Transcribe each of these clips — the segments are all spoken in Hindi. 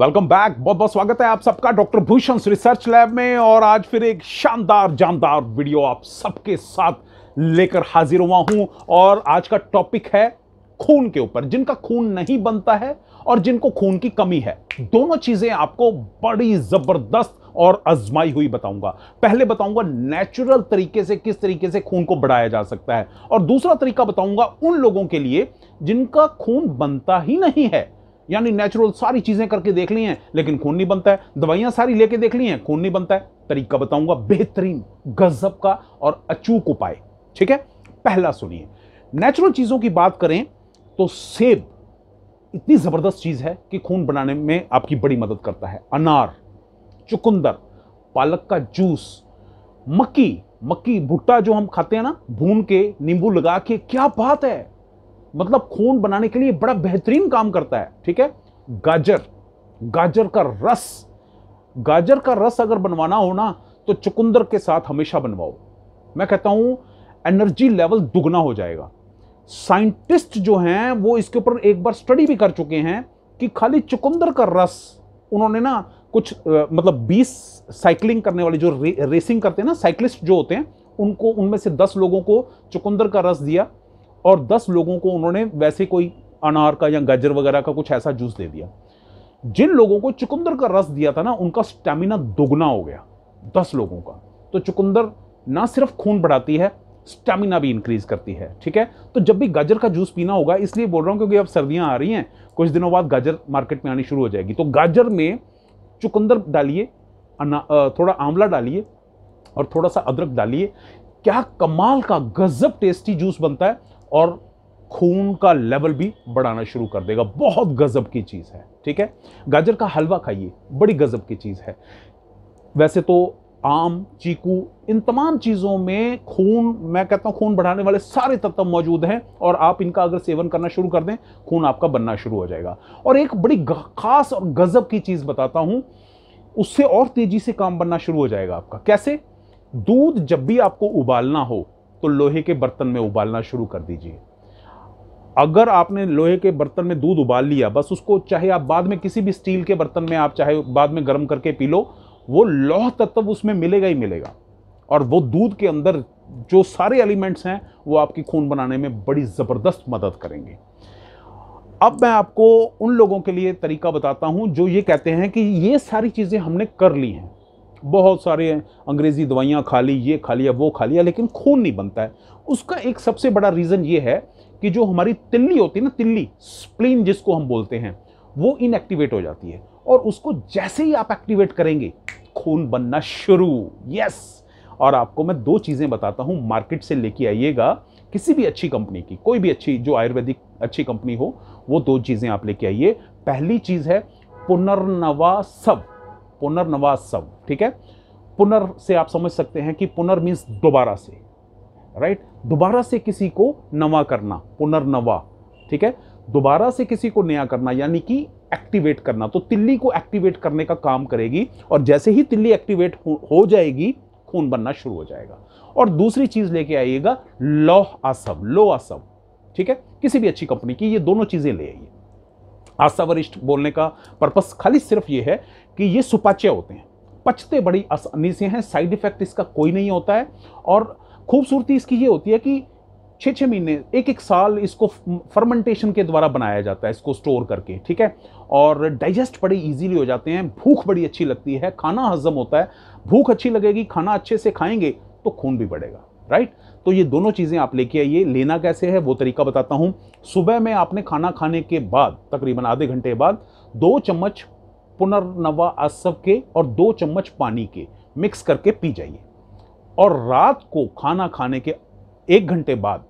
वेलकम बैक बहुत बहुत स्वागत है आप सबका डॉक्टर भूषण रिसर्च लैब में और आज फिर एक शानदार जानदार वीडियो आप सबके साथ लेकर हाजिर हुआ हूं और आज का टॉपिक है खून के ऊपर जिनका खून नहीं बनता है और जिनको खून की कमी है दोनों चीजें आपको बड़ी जबरदस्त और अजमाई हुई बताऊंगा पहले बताऊंगा नेचुरल तरीके से किस तरीके से खून को बढ़ाया जा सकता है और दूसरा तरीका बताऊंगा उन लोगों के लिए जिनका खून बनता ही नहीं है यानी नेचुरल सारी चीज़ें करके देख ली हैं लेकिन खून नहीं बनता है दवाइयाँ सारी लेके देख ली हैं खून नहीं बनता है तरीका बताऊंगा बेहतरीन गजब का और अचूक उपाय ठीक है पहला सुनिए नेचुरल चीज़ों की बात करें तो सेब इतनी ज़बरदस्त चीज़ है कि खून बनाने में आपकी बड़ी मदद करता है अनार चुकंदर पालक का जूस मक्की मक्की भुट्टा जो हम खाते हैं ना भून के नींबू लगा के क्या बात है मतलब खून बनाने के लिए बड़ा बेहतरीन काम करता है ठीक है गाजर गाजर का रस गाजर का रस अगर बनवाना हो ना तो चुकंदर के साथ हमेशा बनवाओ मैं कहता हूं एनर्जी लेवल दुगना हो जाएगा साइंटिस्ट जो हैं वो इसके ऊपर एक बार स्टडी भी कर चुके हैं कि खाली चुकंदर का रस उन्होंने ना कुछ आ, मतलब 20 साइकिलिंग करने वाले जो रे, रेसिंग करते हैं ना साइकिलिस्ट जो होते हैं उनको उनमें से 10 लोगों को चुकंदर का रस दिया और दस लोगों को उन्होंने वैसे कोई अनार का या गाजर वगैरह का कुछ ऐसा जूस दे दिया जिन लोगों को चुकंदर का रस दिया था ना उनका स्टेमिना दोगुना हो गया दस लोगों का तो चुकंदर ना सिर्फ खून बढ़ाती है स्टेमिना भी इंक्रीज करती है ठीक है तो जब भी गाजर का जूस पीना होगा इसलिए बोल रहा हूँ क्योंकि अब सर्दियाँ आ रही हैं कुछ दिनों बाद गाजर मार्केट में आनी शुरू हो जाएगी तो गाजर में चुकंदर डालिए थोड़ा आंवला डालिए और थोड़ा सा अदरक डालिए क्या कमाल का गजब टेस्टी जूस बनता है और खून का लेवल भी बढ़ाना शुरू कर देगा बहुत गजब की चीज़ है ठीक है गाजर का हलवा खाइए बड़ी गजब की चीज़ है वैसे तो आम चीकू इन तमाम चीज़ों में खून मैं कहता हूँ खून बढ़ाने वाले सारे तत्व मौजूद हैं और आप इनका अगर सेवन करना शुरू कर दें खून आपका बनना शुरू हो जाएगा और एक बड़ी ख़ास और गज़ब की चीज़ बताता हूँ उससे और तेज़ी से काम बनना शुरू हो जाएगा आपका कैसे दूध जब भी आपको उबालना हो तो लोहे के बर्तन में उबालना शुरू कर दीजिए अगर आपने लोहे के बर्तन में दूध उबाल लिया बस उसको चाहे आप बाद में किसी भी स्टील के बर्तन में आप चाहे बाद में गर्म करके पी लो वो लौह तत्व उसमें मिलेगा ही मिलेगा और वो दूध के अंदर जो सारे एलिमेंट्स हैं वो आपकी खून बनाने में बड़ी ज़बरदस्त मदद करेंगे अब मैं आपको उन लोगों के लिए तरीका बताता हूँ जो ये कहते हैं कि ये सारी चीज़ें हमने कर ली हैं बहुत सारे अंग्रेज़ी दवाइयाँ खा ली ये खा लिया वो खा लिया लेकिन खून नहीं बनता है उसका एक सबसे बड़ा रीज़न ये है कि जो हमारी तिल्ली होती है ना तिल्ली स्प्लीन जिसको हम बोलते हैं वो इनएक्टिवेट हो जाती है और उसको जैसे ही आप एक्टिवेट करेंगे खून बनना शुरू यस और आपको मैं दो चीज़ें बताता हूँ मार्केट से लेके आइएगा किसी भी अच्छी कंपनी की कोई भी अच्छी जो आयुर्वेदिक अच्छी कंपनी हो वो दो चीज़ें आप लेके आइए पहली चीज़ है पुनर्नवा सब सब ठीक है पुनर् से आप समझ सकते हैं कि पुनर् मीन्स दोबारा से राइट दोबारा से किसी को नवा करना पुनर्नवा ठीक है दोबारा से किसी को नया करना यानी कि एक्टिवेट करना तो तिल्ली को एक्टिवेट करने का काम करेगी और जैसे ही तिल्ली एक्टिवेट हो जाएगी खून बनना शुरू हो जाएगा और दूसरी चीज लेके आइएगा लोह आसव लो आसव ठीक है किसी भी अच्छी कंपनी की ये दोनों चीजें ले आइए आशा वरिष्ठ बोलने का पर्पस खाली सिर्फ ये है कि ये सुपाच्य होते हैं पचते बड़ी आसानी से हैं साइड इफेक्ट इसका कोई नहीं होता है और खूबसूरती इसकी ये होती है कि छः छः महीने एक एक साल इसको फर्मेंटेशन के द्वारा बनाया जाता है इसको स्टोर करके ठीक है और डाइजेस्ट बड़े इजीली हो जाते हैं भूख बड़ी अच्छी लगती है खाना हजम होता है भूख अच्छी लगेगी खाना अच्छे से खाएंगे तो खून भी बढ़ेगा राइट तो ये दोनों चीज़ें आप लेके आइए लेना कैसे है वो तरीका बताता हूँ सुबह में आपने खाना खाने के बाद तकरीबन आधे घंटे बाद दो चम्मच पुनर्नवा आसव के और दो चम्मच पानी के मिक्स करके पी जाइए और रात को खाना खाने के एक घंटे बाद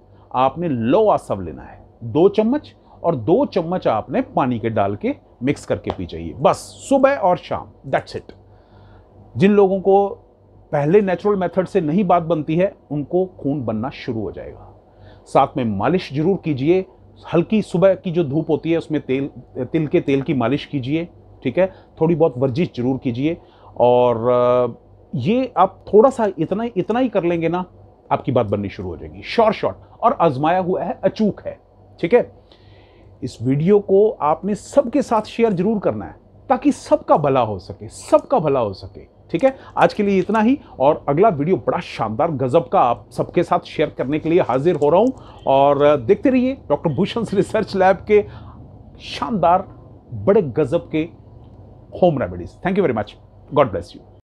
आपने लो आसव लेना है दो चम्मच और दो चम्मच आपने पानी के डाल के मिक्स करके पी जाइए बस सुबह और शाम दैट्स इट जिन लोगों को पहले नेचुरल मेथड से नहीं बात बनती है उनको खून बनना शुरू हो जाएगा साथ में मालिश जरूर कीजिए हल्की सुबह की जो धूप होती है उसमें तेल तिल के तेल की मालिश कीजिए ठीक है थोड़ी बहुत वर्जिश जरूर कीजिए और ये आप थोड़ा सा इतना इतना ही कर लेंगे ना आपकी बात बननी शुरू हो जाएगी शॉर्ट शॉर्ट और आजमाया हुआ है अचूक है ठीक है इस वीडियो को आपने सबके साथ शेयर जरूर करना है ताकि सबका भला हो सके सबका भला हो सके ठीक है आज के लिए इतना ही और अगला वीडियो बड़ा शानदार गजब का आप सबके साथ शेयर करने के लिए हाजिर हो रहा हूं और देखते रहिए डॉक्टर भूषण रिसर्च लैब के शानदार बड़े गजब के home remedies thank you very much God bless you